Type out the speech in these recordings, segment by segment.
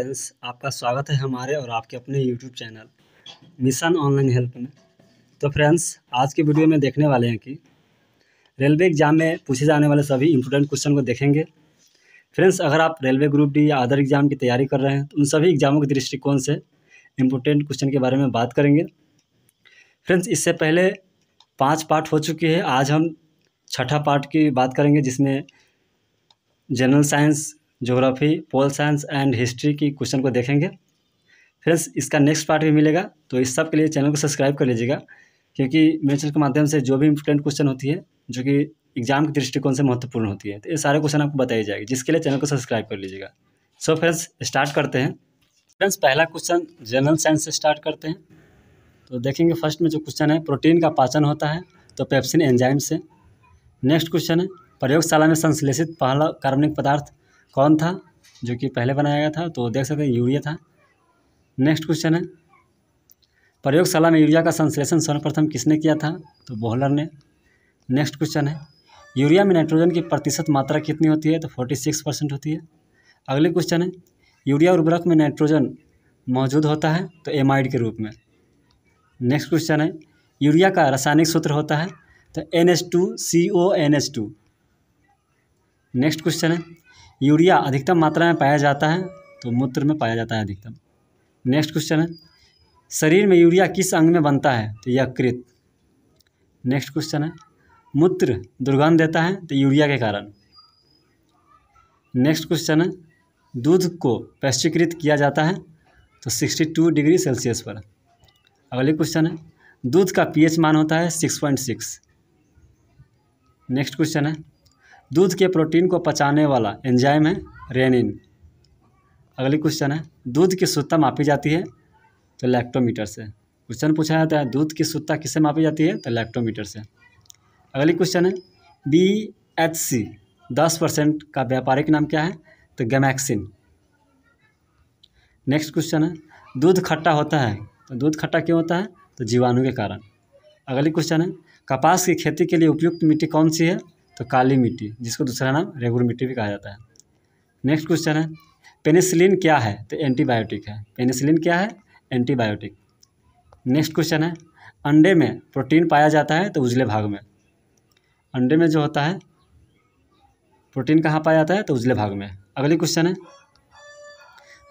friends आपका स्वागत है हमारे और आपके अपने YouTube channel mission online help में तो फ्रेंड्स आज के वीडियो में देखने वाले हैं कि रेलवे एग्ज़ाम में पूछे जाने वाले सभी इम्पोर्टेंट क्वेश्चन को देखेंगे फ्रेंड्स अगर आप रेलवे ग्रुप डी या अदर एग्ज़ाम की तैयारी कर रहे हैं तो उन सभी एग्ज़ामों के दृष्टिकोण से इम्पोर्टेंट क्वेश्चन के बारे में बात करेंगे फ्रेंड्स इससे पहले पाँच पार्ट हो चुके हैं आज हम छठा पार्ट की बात करेंगे जिसमें general science geography pol science and history की क्वेश्चन को देखेंगे फ्रेंड्स इसका नेक्स्ट पार्ट भी मिलेगा तो इस सब के लिए चैनल को सब्सक्राइब कर लीजिएगा क्योंकि मेरे चैनल के माध्यम से जो भी इंपोर्टेंट क्वेश्चन होती है जो कि एग्जाम के दृष्टिकोण से महत्वपूर्ण होती है तो ये सारे क्वेश्चन आपको बताई जाएगी जिसके लिए चैनल को सब्सक्राइब कर लीजिएगा सो फ्रेंड्स स्टार्ट करते हैं फ्रेंड्स पहला क्वेश्चन जनरल साइंस से स्टार्ट करते हैं तो देखेंगे फर्स्ट में जो क्वेश्चन है प्रोटीन का पाचन होता है तो पेप्सिन एंजाइम से नेक्स्ट क्वेश्चन है प्रयोगशाला में संश्लेषित पहला कार्बनिक पदार्थ कौन था जो कि पहले बनाया गया था तो देख सकते हैं यूरिया था नेक्स्ट क्वेश्चन है प्रयोगशाला में यूरिया का संश्लेषण सर्वप्रथम किसने किया था तो बोहलर ने नेक्स्ट क्वेश्चन है यूरिया में नाइट्रोजन की प्रतिशत मात्रा कितनी होती है तो फोर्टी सिक्स परसेंट होती है अगले क्वेश्चन है यूरिया उर्वरक में नाइट्रोजन मौजूद होता है तो एमाइड के रूप में नेक्स्ट क्वेश्चन है यूरिया का रासायनिक सूत्र होता है तो N H two C O N H two next question है यूरिया अधिकतम मात्रा में पाया जाता है तो मूत्र में पाया जाता है अधिकतम नेक्स्ट क्वेश्चन है शरीर में यूरिया किस अंग में बनता है तो यकृत नेक्स्ट क्वेश्चन है मूत्र दुर्गंध देता है तो यूरिया के कारण नेक्स्ट क्वेश्चन है दूध को पैश्चीकृत किया जाता है तो 62 डिग्री सेल्सियस पर अगले क्वेश्चन है दूध का पीएच मान होता है 6.6 नेक्स्ट क्वेश्चन है दूध के प्रोटीन को पचाने वाला एंजाइम है रेनिन अगली क्वेश्चन है दूध की शुद्धता मापी जाती है तो लैक्टोमीटर से क्वेश्चन पूछा जाता है दूध की शुद्धता किससे मापी जाती है तो लैक्टोमीटर से अगली क्वेश्चन है बी एच सी दस परसेंट का व्यापारिक नाम क्या है तो गैमैक्सिन नेक्स्ट क्वेश्चन है दूध खट्टा होता है तो दूध खट्टा क्यों होता है तो जीवाणु के कारण अगली क्वेश्चन है कपास की खेती के लिए उपयुक्त मिट्टी कौन सी है तो काली मिट्टी जिसको दूसरा नाम रेगुर मिट्टी भी कहा जाता है नेक्स्ट क्वेश्चन है पेनिसिलिन क्या है तो एंटीबायोटिक है पेनिसिलिन क्या है एंटीबायोटिक नेक्स्ट क्वेश्चन है अंडे में प्रोटीन पाया जाता है तो उजले भाग में अंडे में जो होता है प्रोटीन कहाँ पाया जाता है तो उजले भाग में अगली क्वेश्चन है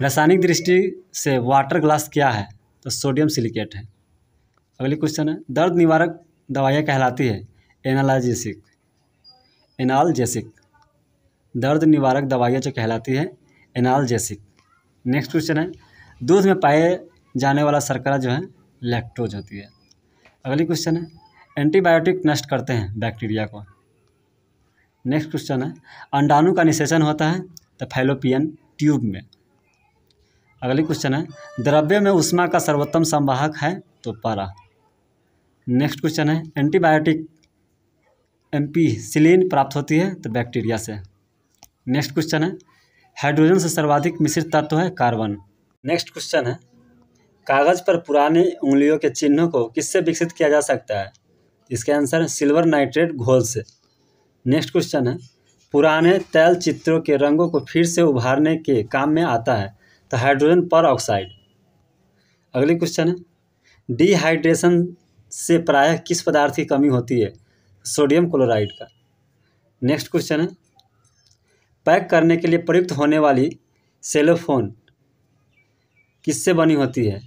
रासायनिक दृष्टि से वाटर ग्लास क्या है तो सोडियम सिलिकेट है अगली क्वेश्चन है दर्द निवारक दवाइयाँ कहलाती है एनालाजिसिक एनालजेसिक दर्द निवारक दवाइयाँ जो कहलाती है एनालजेसिक नेक्स्ट क्वेश्चन है दूध में पाए जाने वाला शर्करा जो है लैक्टोज होती है अगली क्वेश्चन है एंटीबायोटिक नष्ट करते हैं बैक्टीरिया को नेक्स्ट क्वेश्चन है अंडाणु का निषेचन होता है द तो फैलोपियन ट्यूब में अगली क्वेश्चन है द्रव्य में उष्मा का सर्वोत्तम संवाहक है तो पारा नेक्स्ट क्वेश्चन है एंटीबायोटिक एम पी प्राप्त होती है तो बैक्टीरिया से नेक्स्ट क्वेश्चन है हाइड्रोजन से सर्वाधिक मिश्रित तत्व है कार्बन नेक्स्ट क्वेश्चन है कागज़ पर पुराने उंगलियों के चिन्हों को किससे विकसित किया जा सकता है इसका आंसर है सिल्वर नाइट्रेट घोल से नेक्स्ट क्वेश्चन है पुराने तैल चित्रों के रंगों को फिर से उभारने के काम में आता है तो हाइड्रोजन पर ऑक्साइड अगली क्वेश्चन है डिहाइड्रेशन से प्रायः किस पदार्थ की कमी होती है सोडियम क्लोराइड का नेक्स्ट क्वेश्चन है पैक करने के लिए प्रयुक्त होने वाली सेलोफोन किससे बनी होती है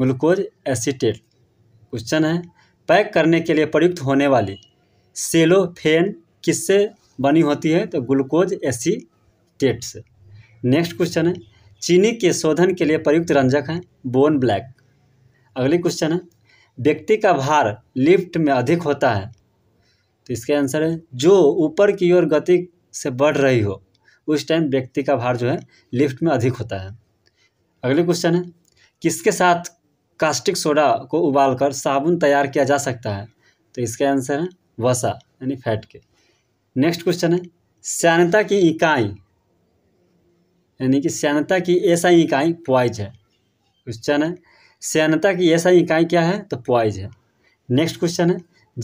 ग्लूकोज एसीटेट क्वेश्चन है पैक करने के लिए प्रयुक्त होने वाली सेलोफेन किससे बनी होती है तो ग्लूकोज एसीटेट से नेक्स्ट क्वेश्चन है चीनी के शोधन के लिए प्रयुक्त रंजक हैं बोन ब्लैक अगली क्वेश्चन है व्यक्ति का भार लिफ्ट में अधिक होता है तो इसका आंसर है जो ऊपर की ओर गति से बढ़ रही हो उस टाइम व्यक्ति का भार जो है लिफ्ट में अधिक होता है अगले क्वेश्चन है किसके साथ कास्टिक सोडा को उबालकर साबुन तैयार किया जा सकता है तो इसका आंसर है वसा यानी फैट के नेक्स्ट क्वेश्चन है श्यानता की इकाई यानी कि श्यानता की ऐसा इकाई प्वाइज है क्वेश्चन है सेनता की ऐसा इकाई क्या है तो प्वाइज है नेक्स्ट क्वेश्चन है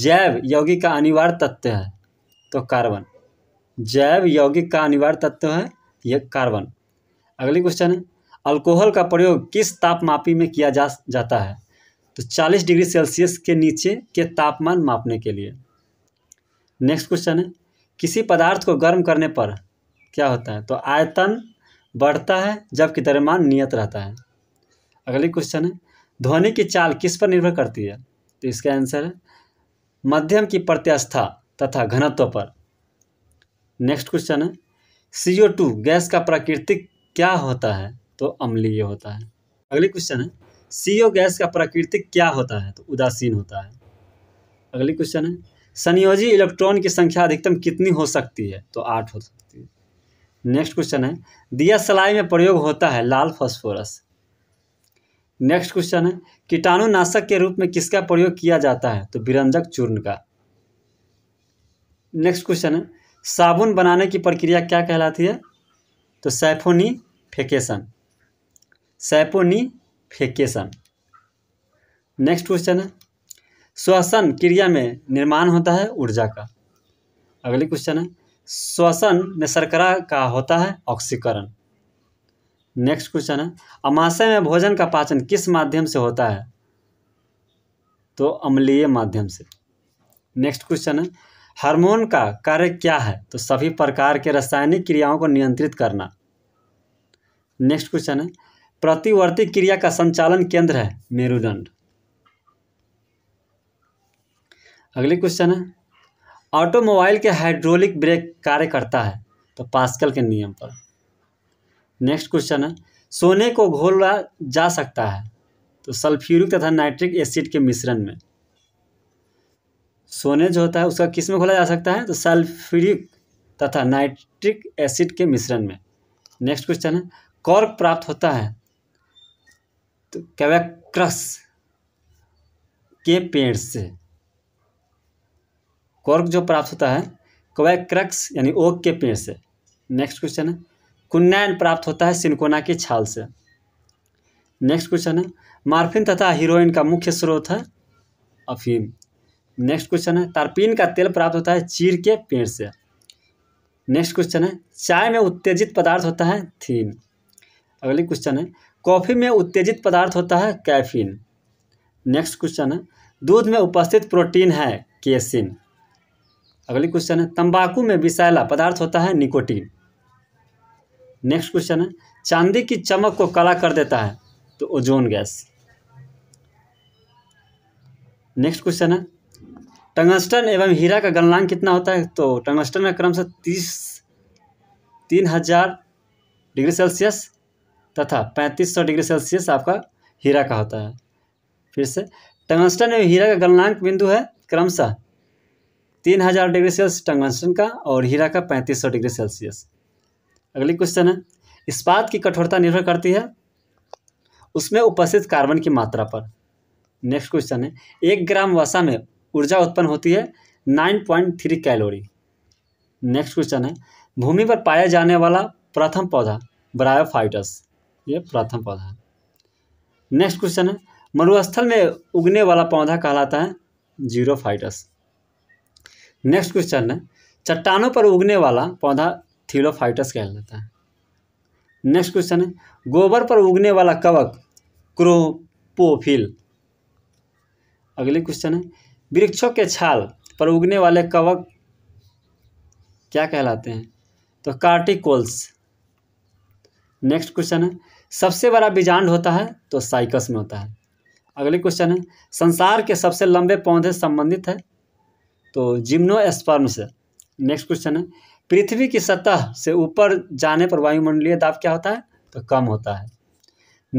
जैव यौगिक का अनिवार्य तत्व है तो कार्बन जैव यौगिक का अनिवार्य तत्व है यह कार्बन अगली क्वेश्चन है अल्कोहल का प्रयोग किस तापमापी में किया जा जाता है तो 40 डिग्री सेल्सियस के नीचे के तापमान मापने के लिए नेक्स्ट क्वेश्चन है किसी पदार्थ को गर्म करने पर क्या होता है तो आयतन बढ़ता है जबकि दरमान नियत रहता है अगली क्वेश्चन है ध्वनि की चाल किस पर निर्भर करती है तो इसका आंसर है मध्यम की प्रत्यास्था तथा घनत्व पर नेक्स्ट क्वेश्चन है सी टू गैस का प्राकृतिक क्या होता है तो अम्लीय होता है अगली क्वेश्चन है सी गैस का प्राकृतिक क्या होता है तो उदासीन होता है अगली क्वेश्चन है संयोजी इलेक्ट्रॉन की संख्या अधिकतम कितनी हो सकती है तो आठ हो सकती है नेक्स्ट क्वेश्चन है दिया सलाई में प्रयोग होता है लाल फॉस्फोरस नेक्स्ट क्वेश्चन है कीटाणुनाशक के रूप में किसका प्रयोग किया जाता है तो बिरंजक चूर्ण का नेक्स्ट क्वेश्चन है साबुन बनाने की प्रक्रिया क्या कहलाती है तो सैफोनी फेकेशन सैफोनी फेकेशन नेक्स्ट क्वेश्चन है श्वसन क्रिया में निर्माण होता है ऊर्जा का अगले क्वेश्चन है श्वसन में शर्करा का होता है ऑक्सीकरण नेक्स्ट क्वेश्चन है अमाशय में भोजन का पाचन किस माध्यम से होता है तो अम्लीय माध्यम से नेक्स्ट क्वेश्चन है हार्मोन का कार्य क्या है तो सभी प्रकार के रासायनिक क्रियाओं को नियंत्रित करना नेक्स्ट क्वेश्चन है प्रतिवर्ती क्रिया का संचालन केंद्र है मेरुदंड अगले क्वेश्चन है ऑटोमोबाइल के हाइड्रोलिक ब्रेक कार्य करता है तो पास्कल के नियम पर नेक्स्ट क्वेश्चन है सोने को घोला जा सकता है तो सल्फ्यूरिक तथा नाइट्रिक एसिड के मिश्रण में सोने जो होता है उसका किस में घोला जा सकता है तो सल्फ्यूरिक तथा नाइट्रिक एसिड के मिश्रण में नेक्स्ट क्वेश्चन है कॉर्क प्राप्त होता है तो कैवेक्रस के पेड़ से कॉर्क जो प्राप्त होता है कवैक्रक्स यानी ओक के पेड़ से नेक्स्ट क्वेश्चन है कुन्यायन प्राप्त होता है सिनकोना की छाल से नेक्स्ट क्वेश्चन है मार्फिन तथा हीरोइन का मुख्य स्रोत है अफीम नेक्स्ट क्वेश्चन है तारपीन का तेल प्राप्त होता है चीर के पेड़ से नेक्स्ट क्वेश्चन है चाय में उत्तेजित पदार्थ होता है थीन अगले क्वेश्चन है कॉफ़ी में उत्तेजित पदार्थ होता है कैफीन नेक्स्ट क्वेश्चन है दूध में उपस्थित प्रोटीन है केसिन अगले क्वेश्चन है तंबाकू में विषैला पदार्थ होता है निकोटीन नेक्स्ट क्वेश्चन है चांदी की चमक को कला कर देता है तो ओजोन गैस नेक्स्ट क्वेश्चन है टंगस्टन एवं हीरा का गलनांक कितना होता है तो टंगस्टन में क्रमशः तीस तीन हजार डिग्री सेल्सियस तथा पैंतीस सौ डिग्री सेल्सियस आपका हीरा का होता है फिर से टंगस्टन एवं हीरा का गलनांक बिंदु है क्रमशः तीन हजार डिग्री सेल्सियस टंगस्टन का और हीरा का पैंतीस सौ डिग्री सेल्सियस अगली क्वेश्चन है इस्पात की कठोरता निर्भर करती है उसमें उपस्थित कार्बन की मात्रा पर नेक्स्ट क्वेश्चन है एक ग्राम वसा में ऊर्जा उत्पन्न होती है nine point three calorie next question है भूमि पर पाया जाने वाला प्रथम पौधा ब्रायोफाइटस ये प्रथम पौधा है नेक्स्ट क्वेश्चन है मरुस्थल में उगने वाला पौधा कहलाता है जीरो नेक्स्ट क्वेश्चन है चट्टानों पर उगने वाला पौधा थीलोफाइटस कहलाता है नेक्स्ट क्वेश्चन है गोबर पर उगने वाला कवक क्रोपोफिल अगले क्वेश्चन है वृक्षों के छाल पर उगने वाले कवक क्या कहलाते हैं तो कार्टिकोल्स नेक्स्ट क्वेश्चन है सबसे बड़ा बीजांड होता है तो साइकस में होता है अगले क्वेश्चन है संसार के सबसे लंबे पौधे संबंधित है तो जिम्नोस्पर्म से नेक्स्ट क्वेश्चन है पृथ्वी की सतह से ऊपर जाने पर वायुमंडलीय दाब क्या होता है तो कम होता है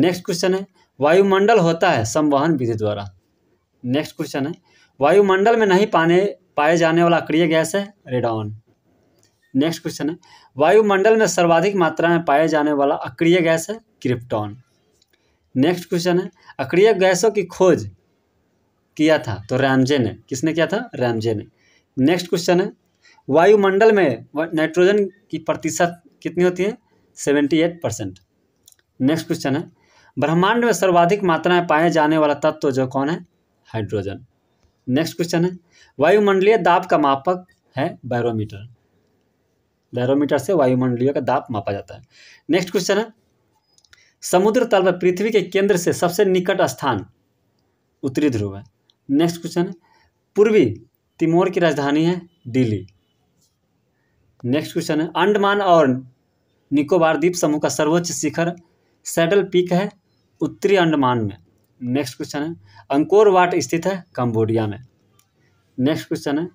नेक्स्ट क्वेश्चन है वायुमंडल होता है संवहन विधि द्वारा नेक्स्ट क्वेश्चन है वायुमंडल में नहीं पाने पाए जाने वाला अक्रिय गैस है रेडॉन नेक्स्ट क्वेश्चन है वायुमंडल में सर्वाधिक मात्रा में पाए जाने वाला अक्रिय गैस है क्रिप्टॉन नेक्स्ट क्वेश्चन है अक्रिय गैसों की खोज किया था तो रैमजे ने किसने किया था रैमजे ने नेक्स्ट क्वेश्चन है वायुमंडल में नाइट्रोजन की प्रतिशत कितनी होती है seventy eight percent next question है ब्रह्मांड में सर्वाधिक मात्रा में पाए जाने वाला तत्व तो जो कौन है हाइड्रोजन नेक्स्ट क्वेश्चन है वायुमंडलीय दाब का मापक है बैरोमीटर बैरोमीटर से वायुमंडलीय का दाब मापा जाता है नेक्स्ट क्वेश्चन है समुद्र तल पर पृथ्वी के केंद्र से सबसे निकट स्थान उत्तरी ध्रुव है नेक्स्ट क्वेश्चन है पूर्वी तिमोर की राजधानी है दिल्ली नेक्स्ट क्वेश्चन है अंडमान और निकोबार द्वीप समूह का सर्वोच्च शिखर सैडल पीक है उत्तरी अंडमान में नेक्स्ट क्वेश्चन है अंकोर वाट स्थित है कंबोडिया में नेक्स्ट क्वेश्चन है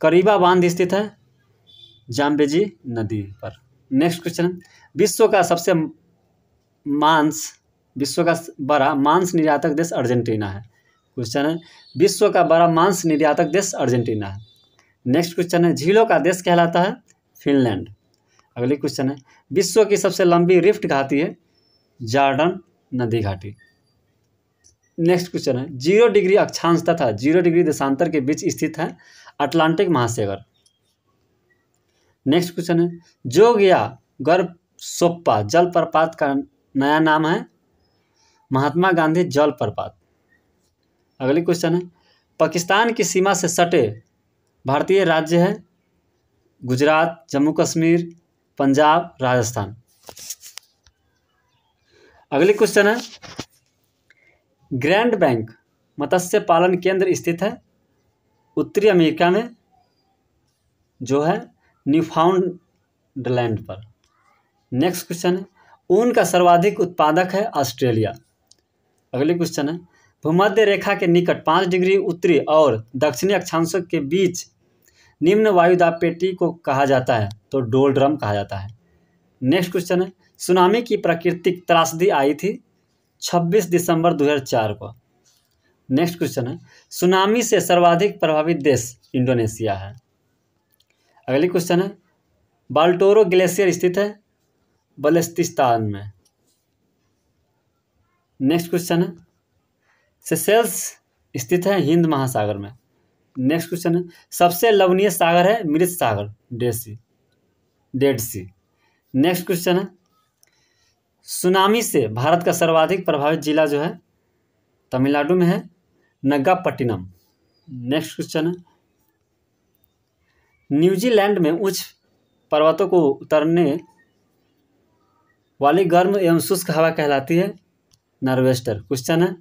करीबा बांध स्थित है जाम्बेजी नदी पर नेक्स्ट क्वेश्चन है विश्व का सबसे मांस विश्व का बड़ा मांस निर्यातक देश अर्जेंटीना है क्वेश्चन है विश्व का बड़ा मांस निर्यातक देश अर्जेंटीना है नेक्स्ट क्वेश्चन है झीलों का देश कहलाता है फिनलैंड अगली क्वेश्चन है विश्व की सबसे लंबी रिफ्ट घाटी है जार्डन नदी घाटी नेक्स्ट क्वेश्चन है जीरो डिग्री अक्षांश तथा जीरो डिग्री देशांतर के बीच स्थित है अटलांटिक महासागर नेक्स्ट क्वेश्चन है जोग या गर्भ सोप्पा जलप्रपात का नया नाम है महात्मा गांधी जलप्रपात अगली क्वेश्चन है पाकिस्तान की सीमा से सटे भारतीय राज्य हैं गुजरात जम्मू कश्मीर पंजाब राजस्थान अगले क्वेश्चन है ग्रैंड बैंक मत्स्य पालन केंद्र स्थित है उत्तरी अमेरिका में जो है न्यूफाउंडलैंड पर नेक्स्ट क्वेश्चन है ऊन का सर्वाधिक उत्पादक है ऑस्ट्रेलिया अगले क्वेश्चन है भूमध्य रेखा के निकट पाँच डिग्री उत्तरी और दक्षिणी अक्षांशों के बीच निम्न वायुदाब पेटी को कहा जाता है तो डोल ड्रम कहा जाता है नेक्स्ट क्वेश्चन है सुनामी की प्राकृतिक त्रासदी आई थी 26 दिसंबर 2004 को नेक्स्ट क्वेश्चन है सुनामी से सर्वाधिक प्रभावित देश इंडोनेशिया है अगली क्वेश्चन है बाल्टोरो ग्लेशियर स्थित है बलस्तिस्तान में नेक्स्ट क्वेश्चन है सेसेल्स स्थित है हिंद महासागर में नेक्स्ट क्वेश्चन है सबसे लवनीय सागर है मृत सागर dead sea dead sea next question है सुनामी से भारत का सर्वाधिक प्रभावित जिला जो है तमिलनाडु में है नगापट्टिनम नेक्स्ट क्वेश्चन है न्यूजीलैंड में उच्च पर्वतों को उतरने वाली गर्म एवं शुष्क हवा कहलाती है नॉर्वेस्टर क्वेश्चन है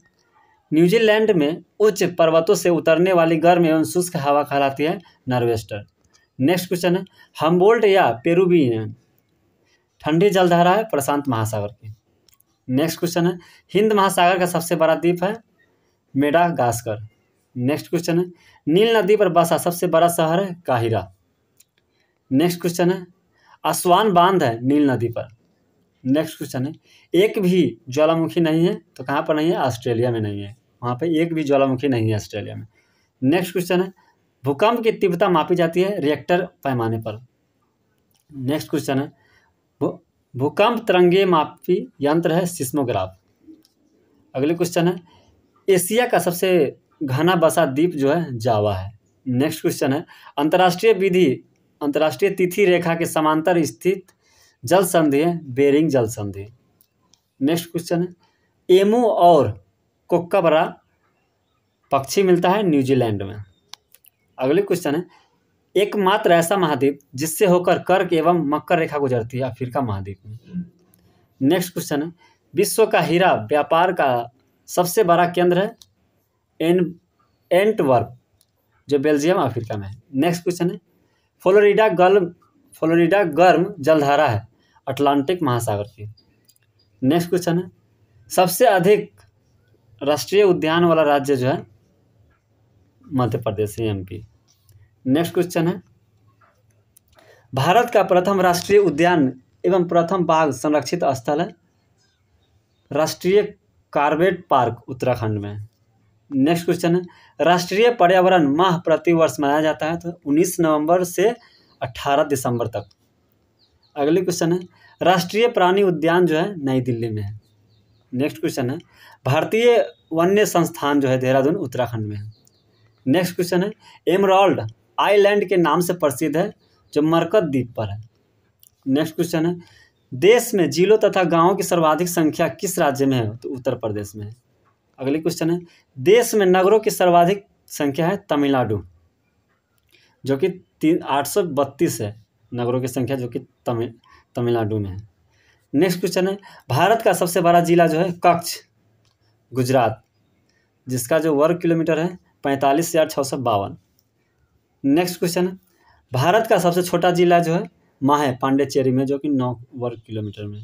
न्यूजीलैंड में उच्च पर्वतों से उतरने वाली गर्म एवं शुष्क हवा कहलाती है नॉर्वेस्टर नेक्स्ट क्वेश्चन है हम्बोल्ट या पेरूबी ठंडी जलधारा है प्रशांत महासागर की नेक्स्ट क्वेश्चन है हिंद महासागर का सबसे बड़ा द्वीप है मेडागास्कर नेक्स्ट क्वेश्चन है नील नदी पर बसा सबसे बड़ा शहर है काहिरा नेक्स्ट क्वेश्चन है असवान बांध है नील नदी पर नेक्स्ट क्वेश्चन है एक भी ज्वालामुखी नहीं है तो कहाँ पर नहीं है ऑस्ट्रेलिया में नहीं है वहाँ पर एक भी ज्वालामुखी नहीं है ऑस्ट्रेलिया में नेक्स्ट क्वेश्चन है भूकंप की तीव्रता मापी जाती है रिएक्टर पैमाने पर नेक्स्ट क्वेश्चन है भूकंप तरंगे मापी यंत्र है सिस्मोग्राफ अगले क्वेश्चन है एशिया का सबसे घना बसा द्वीप जो है जावा है नेक्स्ट क्वेश्चन है अंतर्राष्ट्रीय विधि अंतर्राष्ट्रीय तिथि रेखा के समांतर स्थित जल संधि है बेरिंग जल संधि नेक्स्ट क्वेश्चन है एमू और कोक्का बरा पक्षी मिलता है न्यूजीलैंड में अगले क्वेश्चन है एकमात्र ऐसा महाद्वीप जिससे होकर कर्क एवं मकर रेखा गुजरती है अफ्रीका महाद्वीप में नेक्स्ट क्वेश्चन है विश्व का हीरा व्यापार का सबसे बड़ा केंद्र है एन एंटवर्क जो बेल्जियम अफ्रीका में है नेक्स्ट क्वेश्चन है फ्लोरिडा गर्म फ्लोरिडा गर्म जलधारा है अटलांटिक महासागर की नेक्स्ट क्वेश्चन है सबसे अधिक राष्ट्रीय उद्यान वाला राज्य जो है Madhya Pradesh M P next question है भारत का प्रथम राष्ट्रीय उद्यान एवं प्रथम बाघ संरक्षित स्थल है राष्ट्रीय कार्बेट पार्क उत्तराखंड में नेक्स्ट क्वेश्चन है राष्ट्रीय पर्यावरण माह प्रतिवर्ष मनाया जाता है तो 19 नवंबर से 18 दिसंबर तक अगले क्वेश्चन है राष्ट्रीय प्राणी उद्यान जो है नई दिल्ली में है नेक्स्ट क्वेश्चन है भारतीय वन्य संस्थान जो है देहरादून उत्तराखंड में है नेक्स्ट क्वेश्चन है एमरॉल्ड आइलैंड के नाम से प्रसिद्ध है जो मरकत द्वीप पर है नेक्स्ट क्वेश्चन है देश में जिलों तथा गांवों की सर्वाधिक संख्या किस राज्य में है तो उत्तर प्रदेश में है अगले क्वेश्चन है देश में नगरों की सर्वाधिक संख्या है तमिलनाडु जो कि तीन आठ सौ बत्तीस है नगरों की संख्या जो कि तमिल तमिलनाडु में है नेक्स्ट क्वेश्चन है भारत का सबसे बड़ा जिला जो है कच्छ गुजरात जिसका जो वर्ग किलोमीटर है पैंतालीस हज़ार छः सौ बावन नेक्स्ट क्वेश्चन है भारत का सबसे छोटा जिला जो है माँ है पांडेचेरी में जो कि नौ वर्ग किलोमीटर में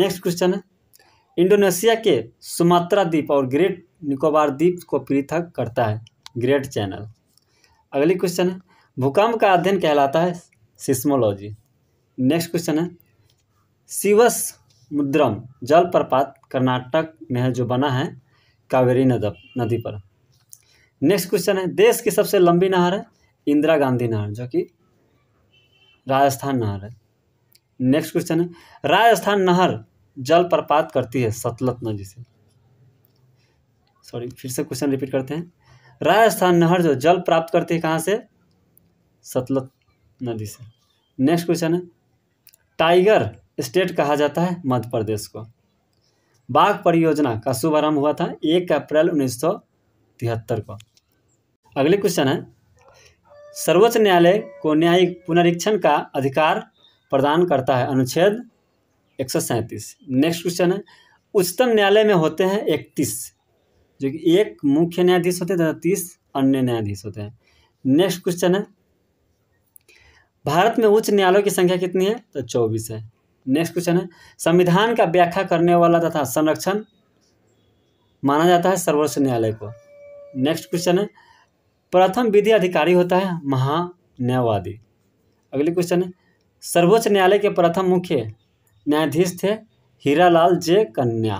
नेक्स्ट क्वेश्चन है इंडोनेशिया के सुमात्रा द्वीप और ग्रेट निकोबार द्वीप को पृथक करता है ग्रेट चैनल अगली क्वेश्चन है भूकंप का अध्ययन कहलाता है सिस्मोलॉजी नेक्स्ट क्वेश्चन है शिवस मुद्रम जल प्रपात कर्नाटक में है जो बना है कावेरी नद नदी पर नेक्स्ट क्वेश्चन है देश की सबसे लंबी नहर है इंदिरा गांधी नहर जो कि राजस्थान नहर है नेक्स्ट क्वेश्चन है राजस्थान नहर जल प्रपात करती है सतलत नदी से सॉरी फिर से क्वेश्चन रिपीट करते हैं राजस्थान नहर जो जल प्राप्त करती है कहाँ से सतलत नदी से नेक्स्ट क्वेश्चन है टाइगर स्टेट कहा जाता है मध्य प्रदेश को बाघ परियोजना का शुभारंभ हुआ था एक अप्रैल उन्नीस को अगले क्वेश्चन है सर्वोच्च न्यायालय को न्यायिक पुनरीक्षण का अधिकार प्रदान करता है अनुच्छेद एक नेक्स्ट क्वेश्चन है उच्चतम न्यायालय में होते हैं इकतीस जो कि एक मुख्य न्यायाधीश होते हैं तथा तीस अन्य न्यायाधीश होते हैं नेक्स्ट क्वेश्चन है भारत में उच्च न्यायालयों की संख्या कितनी है तो चौबीस है नेक्स्ट क्वेश्चन है संविधान का व्याख्या करने वाला तथा संरक्षण माना जाता है सर्वोच्च न्यायालय को नेक्स्ट क्वेश्चन है प्रथम विधि अधिकारी होता है महान्यायवादी अगले क्वेश्चन है सर्वोच्च न्यायालय के प्रथम मुख्य न्यायाधीश थे हीरालाल जे कन्या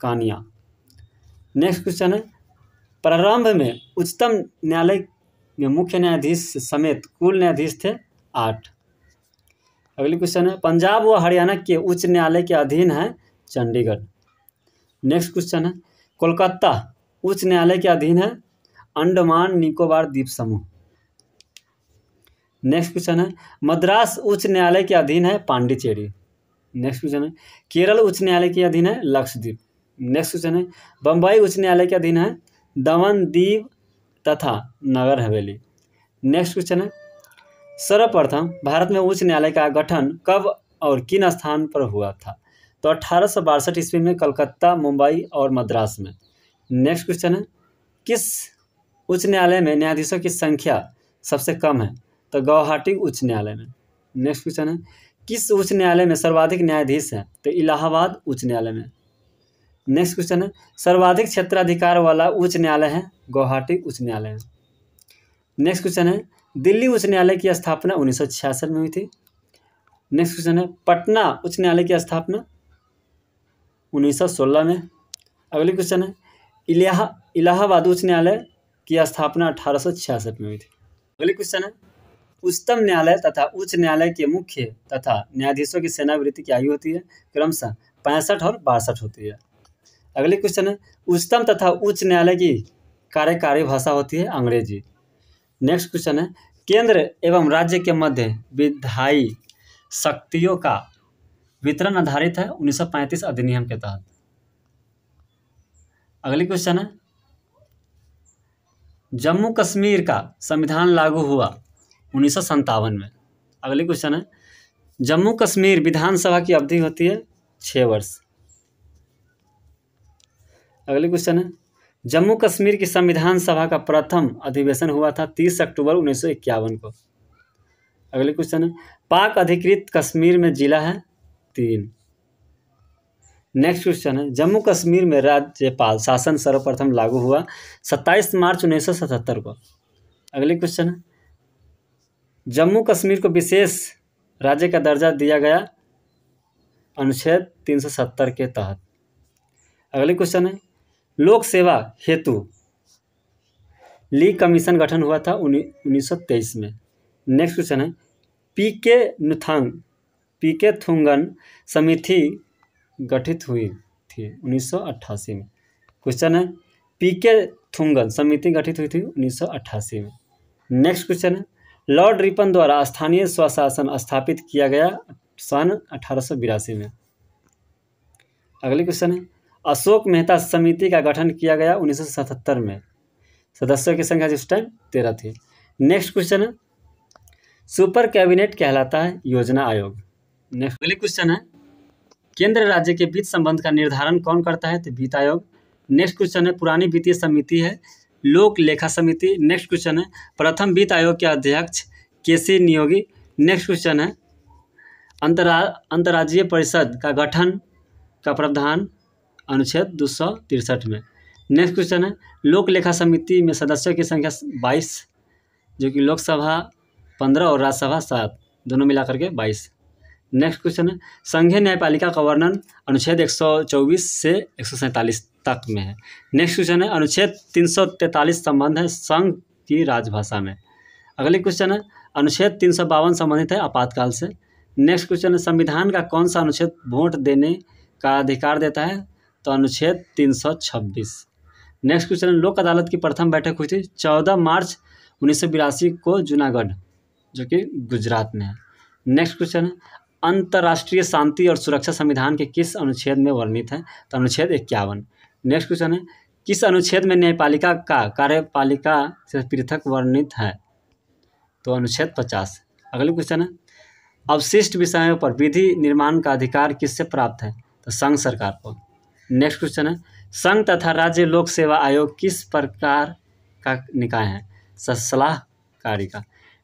कानिया नेक्स्ट क्वेश्चन है प्रारंभ में उच्चतम न्यायालय में मुख्य न्यायाधीश समेत कुल न्यायाधीश थे आठ अगली क्वेश्चन है पंजाब व हरियाणा के उच्च न्यायालय के अधीन है चंडीगढ़ नेक्स्ट क्वेश्चन है कोलकाता उच्च न्यायालय के अधीन है अंडमान निकोबार द्वीप समूह नेक्स्ट क्वेश्चन है मद्रास उच्च न्यायालय के अधीन है पांडिचेरी नेक्स्ट क्वेश्चन है केरल उच्च न्यायालय के अधीन है लक्षद्वीप नेक्स्ट क्वेश्चन है बम्बई उच्च न्यायालय के अधीन है दमन दीव तथा नगर हवेली नेक्स्ट क्वेश्चन है सर्वप्रथम भारत में उच्च न्यायालय का गठन कब और किन स्थान पर हुआ था तो अठारह सौ बासठ ईस्वी में कलकत्ता मुंबई और मद्रास में नेक्स्ट क्वेश्चन है किस उच्च न्यायालय में न्यायाधीशों की संख्या सबसे कम है तो गौहाटी उच्च न्यायालय में नेक्स्ट क्वेश्चन है किस उच्च न्यायालय में सर्वाधिक न्यायाधीश हैं तो इलाहाबाद उच्च न्यायालय में नेक्स्ट क्वेश्चन है सर्वाधिक क्षेत्राधिकार वाला उच्च न्यायालय है गौहाटी उच्च न्यायालय नेक्स्ट क्वेश्चन है दिल्ली उच्च न्यायालय की स्थापना उन्नीस में हुई थी नेक्स्ट क्वेश्चन है पटना उच्च न्यायालय की स्थापना 1916 में अगले क्वेश्चन है इलाहा इलाहाबाद उच्च न्यायालय की स्थापना अठारह में हुई थी अगले क्वेश्चन है उच्चतम न्यायालय तथा उच्च न्यायालय के मुख्य तथा न्यायाधीशों की सेनावृत्ति की आयु होती है क्रमशः पैंसठ और बासठ होती है अगले क्वेश्चन है उच्चतम तथा उच्च न्यायालय की कार्यकारी भाषा होती है अंग्रेजी नेक्स्ट क्वेश्चन है केंद्र एवं राज्य के मध्य विधायी शक्तियों का वितरण आधारित है 1935 अधिनियम के तहत अगली क्वेश्चन है जम्मू कश्मीर का संविधान लागू हुआ उन्नीस में अगली क्वेश्चन है जम्मू कश्मीर विधानसभा की अवधि होती है छः वर्ष अगली क्वेश्चन है जम्मू कश्मीर की संविधान सभा का प्रथम अधिवेशन हुआ था 30 अक्टूबर उन्नीस को अगले क्वेश्चन है पाक अधिकृत कश्मीर में जिला है तीन नेक्स्ट क्वेश्चन है जम्मू कश्मीर में राज्यपाल शासन सर्वप्रथम लागू हुआ 27 मार्च 1977 को अगले क्वेश्चन है जम्मू कश्मीर को विशेष राज्य का दर्जा दिया गया अनुच्छेद 370 के तहत अगले क्वेश्चन है लोक सेवा हेतु ली कमीशन गठन हुआ था उन्नीस सौ तेईस में नेक्स्ट क्वेश्चन है पी के नुथांग पी के थुंगन समिति गठित हुई थी उन्नीस सौ अट्ठासी में क्वेश्चन है पी के थुंगन समिति गठित हुई थी उन्नीस सौ अट्ठासी में नेक्स्ट क्वेश्चन है लॉर्ड रिपन द्वारा स्थानीय स्वशासन स्थापित किया गया सन अठारह में अगले क्वेश्चन है अशोक मेहता समिति का गठन किया गया 1977 में सदस्यों की संख्या जिस टाइम तेरह थी नेक्स्ट क्वेश्चन है सुपर कैबिनेट कहलाता है योजना आयोग नेक्स्ट अगले क्वेश्चन है केंद्र राज्य के वित्त संबंध का निर्धारण कौन करता है तो वित्त आयोग नेक्स्ट क्वेश्चन है पुरानी वित्तीय समिति है लोक लेखा समिति नेक्स्ट क्वेश्चन है प्रथम वित्त आयोग के अध्यक्ष के सी नियोगी नेक्स्ट क्वेश्चन है अंतरा अंतर्राज्यीय परिषद का गठन का प्रावधान अनुच्छेद दो सौ तिरसठ में नेक्स्ट क्वेश्चन है लोक लेखा समिति में सदस्यों की संख्या बाईस जो कि लोकसभा पंद्रह और राज्यसभा सात दोनों मिलाकर के बाईस नेक्स्ट क्वेश्चन है संघीय न्यायपालिका का वर्णन अनुच्छेद 124 से सैंतालीस तक में है नेक्स्ट क्वेश्चन है अनुच्छेद 343 संबंध है संघ की राजभाषा में अगले क्वेश्चन है अनुच्छेद तीन संबंधित है आपातकाल से नेक्स्ट क्वेश्चन है संविधान का कौन सा अनुच्छेद वोट देने का अधिकार देता है तो अनुच्छेद तीन सौ छब्बीस नेक्स्ट क्वेश्चन लोक अदालत की प्रथम बैठक हुई थी चौदह मार्च उन्नीस सौ बिरासी को जूनागढ़ जो कि गुजरात में है नेक्स्ट क्वेश्चन अंतर्राष्ट्रीय शांति और सुरक्षा संविधान के किस अनुच्छेद में वर्णित है तो अनुच्छेद इक्यावन नेक्स्ट क्वेश्चन है किस अनुच्छेद में न्यायपालिका का कार्यपालिका से पृथक वर्णित है तो अनुच्छेद पचास अगले क्वेश्चन है अवशिष्ट विषयों पर विधि निर्माण का अधिकार किससे प्राप्त है तो संघ सरकार को नेक्स्ट क्वेश्चन है संघ तथा राज्य लोक सेवा आयोग किस प्रकार का निकाय है सलाहकारी का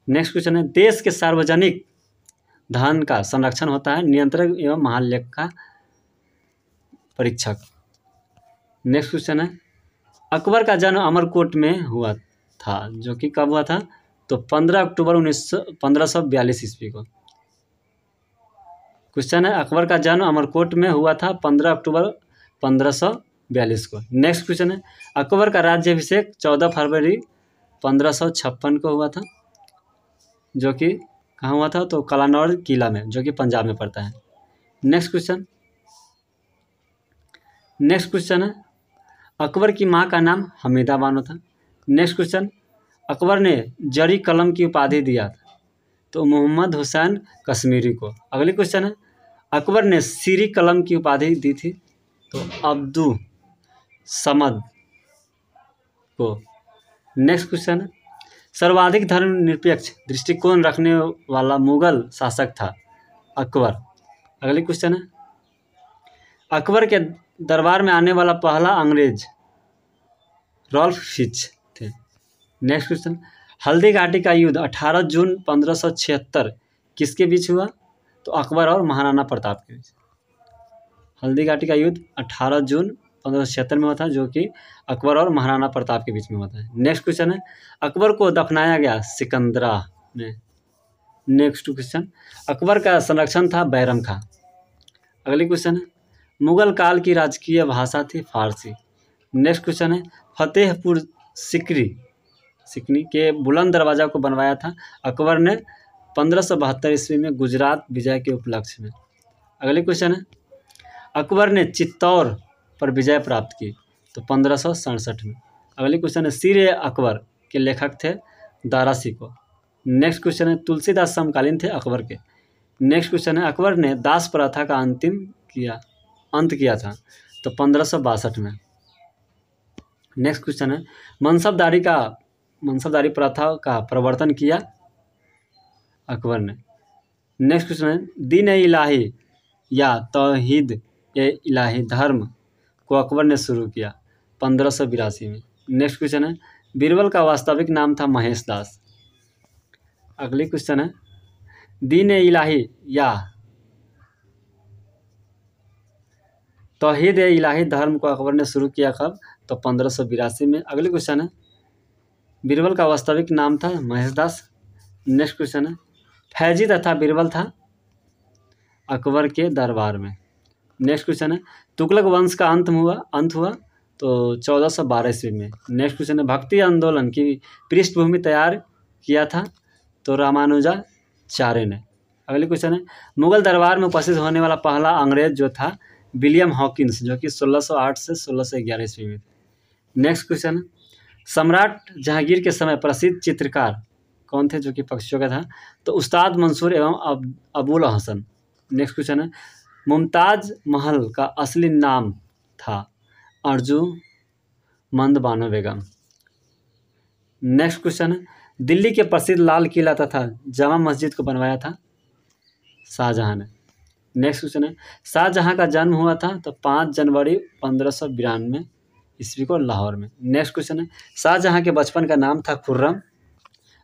नेक्स्ट क्वेश्चन है देश के सार्वजनिक धन का संरक्षण होता है नियंत्रक एवं महालेख का परीक्षक नेक्स्ट क्वेश्चन है अकबर का जन्म अमरकोट में हुआ था जो कि कब हुआ था तो 15 अक्टूबर उन्नीस पंद्रह ईस्वी को क्वेश्चन है अकबर का जन्म अमरकोट में हुआ था 15 अक्टूबर पंद्रह को नेक्स्ट क्वेश्चन है अकबर का राज्य अभिषेक चौदह फरवरी पंद्रह को हुआ था जो कि कहाँ हुआ था तो कलानौर किला में जो कि पंजाब में पड़ता है नेक्स्ट क्वेश्चन नेक्स्ट क्वेश्चन है अकबर की माँ का नाम हमीदा बानो था नेक्स्ट क्वेश्चन अकबर ने जरी कलम की उपाधि दिया था तो मोहम्मद हुसैन कश्मीरी को अगले क्वेश्चन है अकबर ने सीरी कलम की उपाधि दी थी तो अब्दू समद को नेक्स्ट क्वेश्चन है सर्वाधिक धर्मनिरपेक्ष दृष्टिकोण रखने वाला मुगल शासक था अकबर अगले क्वेश्चन है अकबर के दरबार में आने वाला पहला अंग्रेज रॉल्फ फिच थे नेक्स्ट क्वेश्चन हल्दी घाटी का युद्ध 18 जून 1576 किसके बीच हुआ तो अकबर और महाराणा प्रताप के बीच हल्दी घाटी का युद्ध 18 जून पंद्रह में हुआ था जो कि अकबर और महाराणा प्रताप के बीच में हुआ था नेक्स्ट क्वेश्चन है अकबर को दफनाया गया सिकंदरा में नेक्स्ट क्वेश्चन अकबर का संरक्षण था बैरम खां अगली क्वेश्चन है मुगल काल की राजकीय भाषा थी फारसी नेक्स्ट क्वेश्चन है फतेहपुर सिकरी सिकनी के बुलंद दरवाज़ा को बनवाया था अकबर ने पंद्रह सौ बहत्तर ईस्वी में गुजरात विजय के उपलक्ष्य में अगले क्वेश्चन है अकबर ने चित्तौर पर विजय प्राप्त की तो पंद्रह में अगले क्वेश्चन है सीरे अकबर के लेखक थे दारा सिको नेक्स्ट क्वेश्चन है तुलसीदास समकालीन थे अकबर के नेक्स्ट क्वेश्चन है अकबर ने दास प्रथा का अंतिम किया अंत किया था तो पंद्रह में नेक्स्ट क्वेश्चन है मनसबदारी का मनसबदारी प्रथा का प्रवर्तन किया अकबर ने नेक्स्ट क्वेश्चन है दीन इलाही या तोहिद ए इलाही धर्म को अकबर ने शुरू किया पंद्रह सौ बिरासी में नेक्स्ट क्वेश्चन है बीरबल का वास्तविक नाम था महेश दास अगली क्वेश्चन है दीन इलाही या ए इलाही धर्म को अकबर ने शुरू किया कब तो पंद्रह सौ बिरासी में अगले क्वेश्चन है बीरबल का वास्तविक नाम था महेश दास नेक्स्ट क्वेश्चन है फैजी तथा बीरबल था अकबर के दरबार में नेक्स्ट क्वेश्चन है तुगलक वंश का अंत हुआ अंत हुआ तो चौदह सौ बारह ईस्वी में नेक्स्ट क्वेश्चन है भक्ति आंदोलन की पृष्ठभूमि तैयार किया था तो रामानुजाचार्य ने अगले क्वेश्चन है मुगल दरबार में उपस्थित होने वाला पहला अंग्रेज जो था विलियम हॉकिंस जो कि 1608 से 1611 ईस्वी में थे नेक्स्ट क्वेश्चन है सम्राट जहांगीर के समय प्रसिद्ध चित्रकार कौन थे जो कि पक्षियों का था तो उस्ताद मंसूर एवं अब अबुल हसन नेक्स्ट क्वेश्चन है मुमताज़ महल का असली नाम था अर्जुन मंद बानो बेगम नेक्स्ट क्वेश्चन है दिल्ली के प्रसिद्ध लाल किला तथा जामा मस्जिद को बनवाया था शाहजहाँ ने नेक्स्ट क्वेश्चन है शाहजहाँ का जन्म हुआ था तो पाँच जनवरी पंद्रह सौ बिरानवे ईस्वी को लाहौर में नेक्स्ट क्वेश्चन है शाहजहाँ के बचपन का नाम था खुर्रम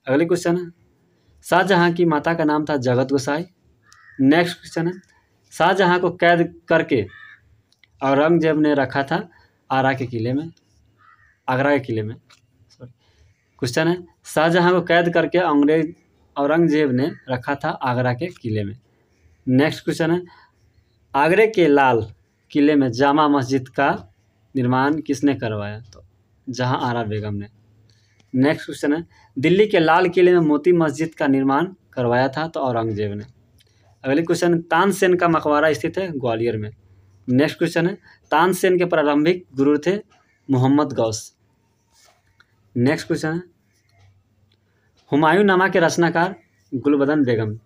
अगले क्वेश्चन है शाहजहाँ की माता का नाम था जगत गोसाई नेक्स्ट क्वेश्चन है शाहजहाँ को कैद करके औरंगजेब ने रखा था आरा के किले में आगरा के किले में सॉरी क्वेश्चन है शाहजहाँ को कैद करके अंग्रेज औरंगजेब ने रखा था आगरा के किले में नेक्स्ट क्वेश्चन है आगरे के लाल किले में जामा मस्जिद का निर्माण किसने करवाया तो जहाँ आरा बेगम ने नेक्स्ट क्वेश्चन है दिल्ली के लाल किले में मोती मस्जिद का निर्माण करवाया था तो औरंगजेब ने अगले क्वेश्चन तानसेन का मकबरा स्थित है ग्वालियर में नेक्स्ट क्वेश्चन है तानसेन के प्रारंभिक गुरु थे मोहम्मद गौस नेक्स्ट क्वेश्चन है हुमायूं नामा के रचनाकार गुलबदन बेगम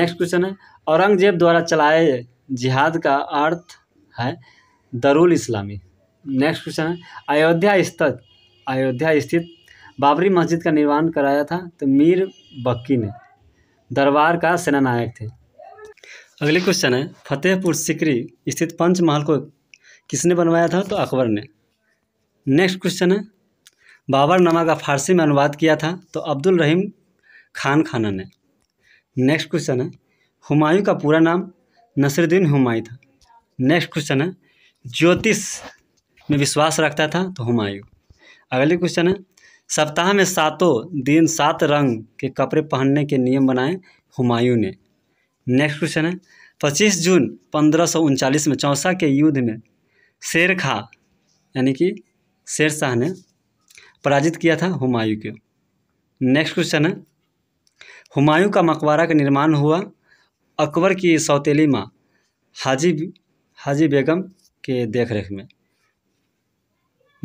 नेक्स्ट क्वेश्चन है औरंगजेब द्वारा चलाए जिहाद का अर्थ है दरुल इस्लामी नेक्स्ट क्वेश्चन है अयोध्या स्थित अयोध्या स्थित बाबरी मस्जिद का निर्माण कराया था तो मीर बक्की ने दरबार का सेनानायक थे अगले क्वेश्चन है फतेहपुर सिकरी स्थित पंचमहल को किसने बनवाया था तो अकबर ने नेक्स्ट क्वेश्चन है बाबर नमा का फारसी में अनुवाद किया था तो अब्दुल रहीम खान खाना ने नेक्स्ट क्वेश्चन है हुमायूं का पूरा नाम नसरुद्दीन हुमायूं था नेक्स्ट क्वेश्चन है ज्योतिष में विश्वास रखता था तो हुमायूं अगले क्वेश्चन है सप्ताह में सातों दिन सात रंग के कपड़े पहनने के नियम बनाए हुमायूं ने नेक्स्ट क्वेश्चन है पच्चीस जून पंद्रह सौ उनचालीस में चौसा के युद्ध में शेर खा यानी कि शेर शाह ने पराजित किया था हुमायूं को नेक्स्ट क्वेश्चन है हुमायूं का मकबरा का निर्माण हुआ अकबर की सौतेली माँ हाजी हाजी बेगम के देखरेख में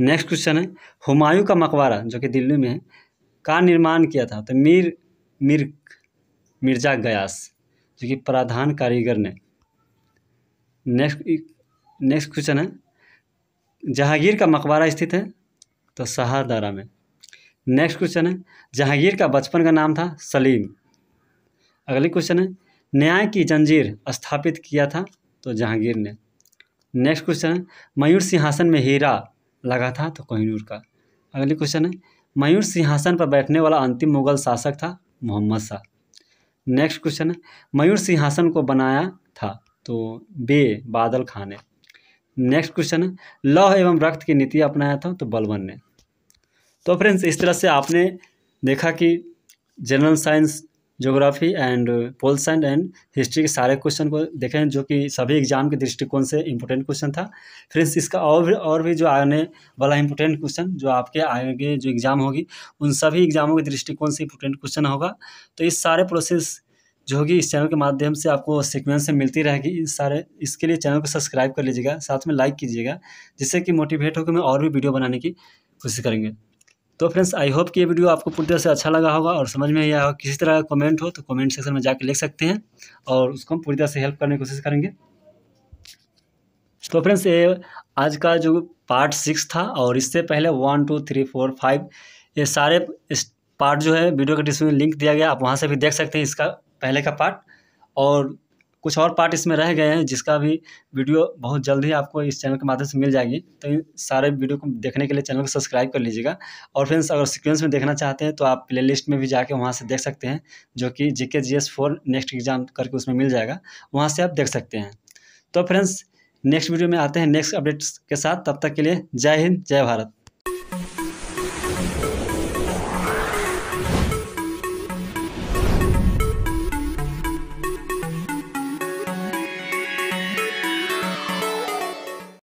नेक्स्ट क्वेश्चन है हुमायूं का मकबरा जो कि दिल्ली में है का निर्माण किया था तो मीर मीर मिर्जा गयास जो कि प्राधान कारीगर ने नेक्स्ट नेक्स्ट क्वेश्चन है जहांगीर का मकबरा स्थित है तो शाहदारा में नेक्स्ट क्वेश्चन है जहांगीर का बचपन का नाम था सलीम अगले क्वेश्चन है न्याय की जंजीर स्थापित किया था तो जहांगीर ने नेक्स्ट क्वेश्चन है मयूर सिंहासन में हीरा लगा था तो कोहिनूर का अगले क्वेश्चन है मयूर सिंहासन पर बैठने वाला अंतिम मुगल शासक था मोहम्मद शाह नेक्स्ट क्वेश्चन है मयूर सिंहासन को बनाया था तो बे बादल खां ने नेक्स्ट क्वेश्चन है लौह एवं रक्त की नीति अपनाया था तो बलवन ने तो फ्रेंड्स इस तरह से आपने देखा कि general science geography and pol science and history के सारे क्वेश्चन को देखें जो कि सभी एग्जाम के दृष्टिकोण से इम्पोर्टेंट क्वेश्चन था फ्रेंड्स इसका और भी और भी जो आने वाला इम्पोर्टेंट क्वेश्चन जो आपके आगे जो एग्ज़ाम होगी उन सभी एग्जामों के दृष्टिकोण से इम्पोर्टेंट क्वेश्चन होगा तो इस सारे प्रोसेस जो होगी इस चैनल के माध्यम से आपको सिक्वेंस से मिलती रहेगी इस सारे इसके लिए चैनल को सब्सक्राइब कर लीजिएगा साथ में लाइक कीजिएगा जिससे कि मोटिवेट होकर मैं और भी वीडियो बनाने की कोशिश करेंगे तो फ्रेंड्स आई होप कि ये वीडियो आपको पूरी तरह से अच्छा लगा होगा और समझ में आया होगा किसी तरह का कमेंट हो तो कमेंट सेक्शन में जाकर लिख सकते हैं और उसको हम पूरी तरह से हेल्प करने की कोशिश करेंगे तो फ्रेंड्स ये आज का जो पार्ट सिक्स था और इससे पहले one two three four five ये सारे पार्ट जो है वीडियो के डिस्क्रिप्शन लिंक दिया गया आप वहाँ से भी देख सकते हैं इसका पहले का पार्ट और कुछ और पार्ट इसमें रह गए हैं जिसका भी वीडियो बहुत जल्द ही आपको इस चैनल के माध्यम से मिल जाएगी तो इन सारे वीडियो को देखने के लिए चैनल को सब्सक्राइब कर लीजिएगा और फ्रेंड्स अगर सीक्वेंस में देखना चाहते हैं तो आप प्ले लिस्ट में भी जाके वहाँ से देख सकते हैं जो कि J K G S four next exam करके उसमें मिल जाएगा वहाँ से आप देख सकते हैं तो फ्रेंड्स नेक्स्ट वीडियो में आते हैं नेक्स्ट अपडेट्स के साथ तब तक के लिए जय हिंद जय भारत